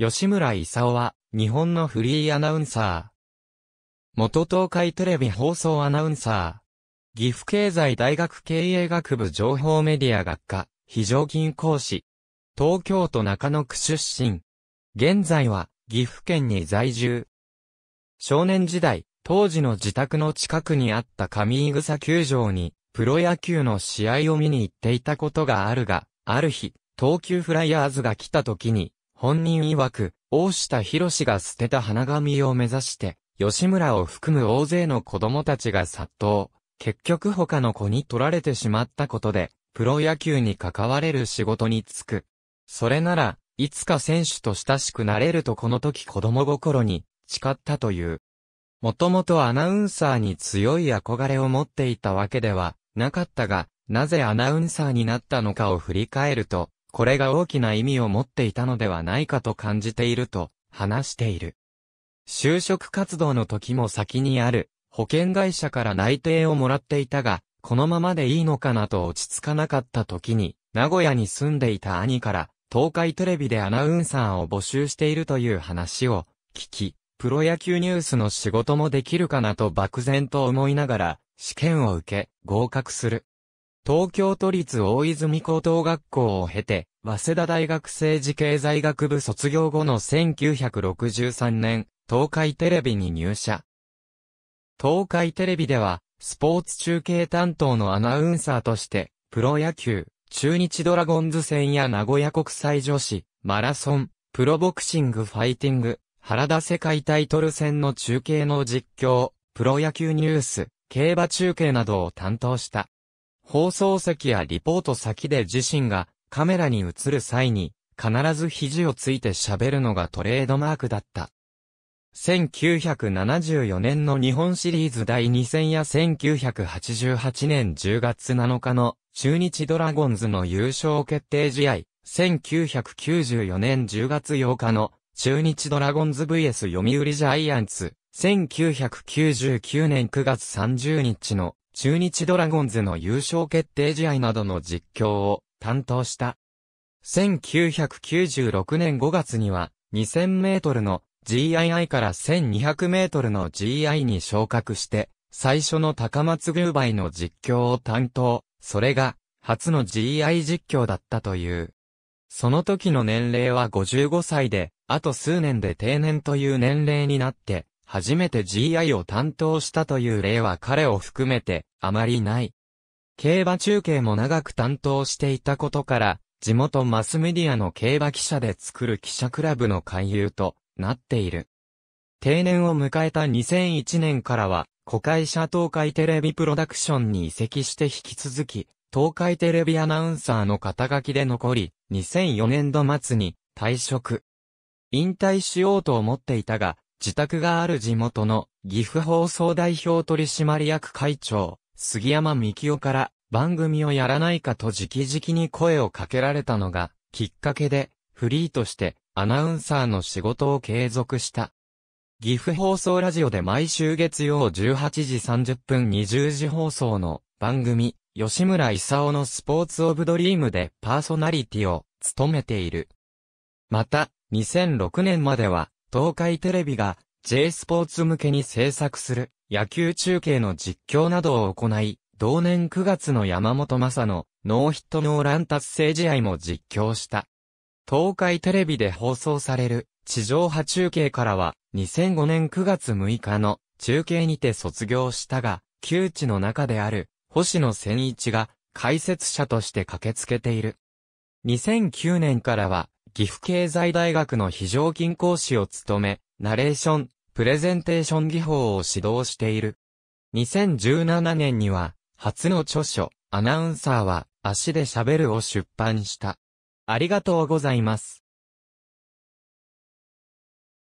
吉村勲は、日本のフリーアナウンサー。元東海テレビ放送アナウンサー。岐阜経済大学経営学部情報メディア学科、非常勤講師。東京都中野区出身。現在は、岐阜県に在住。少年時代、当時の自宅の近くにあった上井草球場に、プロ野球の試合を見に行っていたことがあるが、ある日、東急フライヤーズが来た時に、本人曰く、大下博士が捨てた花紙を目指して、吉村を含む大勢の子供たちが殺到。結局他の子に取られてしまったことで、プロ野球に関われる仕事に就く。それなら、いつか選手と親しくなれるとこの時子供心に誓ったという。もともとアナウンサーに強い憧れを持っていたわけではなかったが、なぜアナウンサーになったのかを振り返ると、これが大きな意味を持っていたのではないかと感じていると話している。就職活動の時も先にある保険会社から内定をもらっていたが、このままでいいのかなと落ち着かなかった時に、名古屋に住んでいた兄から東海テレビでアナウンサーを募集しているという話を聞き、プロ野球ニュースの仕事もできるかなと漠然と思いながら、試験を受け、合格する。東京都立大泉高等学校を経て、早稲田大学政治経済学部卒業後の1963年、東海テレビに入社。東海テレビでは、スポーツ中継担当のアナウンサーとして、プロ野球、中日ドラゴンズ戦や名古屋国際女子、マラソン、プロボクシングファイティング、原田世界タイトル戦の中継の実況、プロ野球ニュース、競馬中継などを担当した。放送席やリポート先で自身がカメラに映る際に、必ず肘をついて喋るのがトレードマークだった。1974年の日本シリーズ第2戦や1988年10月7日の中日ドラゴンズの優勝決定試合、1994年10月8日の中日ドラゴンズ VS 読売ジャイアンツ、1999年9月30日の中日ドラゴンズの優勝決定試合などの実況を担当した。1996年5月には2000メートルの GII から1200メートルの GI に昇格して、最初の高松バイの実況を担当、それが初の GI 実況だったという。その時の年齢は55歳で、あと数年で定年という年齢になって、初めて GI を担当したという例は彼を含めてあまりない。競馬中継も長く担当していたことから、地元マスメディアの競馬記者で作る記者クラブの勧誘となっている。定年を迎えた2001年からは、古会社東海テレビプロダクションに移籍して引き続き、東海テレビアナウンサーの肩書きで残り、2004年度末に退職。引退しようと思っていたが、自宅がある地元の岐阜放送代表取締役会長、杉山幹夫から番組をやらないかと直々に声をかけられたのがきっかけでフリーとしてアナウンサーの仕事を継続した。岐阜放送ラジオで毎週月曜18時30分20時放送の番組、吉村勲のスポーツオブドリームでパーソナリティを務めている。また、2006年までは東海テレビが J スポーツ向けに制作する野球中継の実況などを行い、同年9月の山本正のノーヒットノーラン達成試合も実況した。東海テレビで放送される地上波中継からは2005年9月6日の中継にて卒業したが、旧知の中である星野千一が解説者として駆けつけている。2009年からは岐阜経済大学の非常勤講師を務め、ナレーション、プレゼンテーション技法を指導している。2017年には、初の著書、アナウンサーは足で喋るを出版した。ありがとうございます。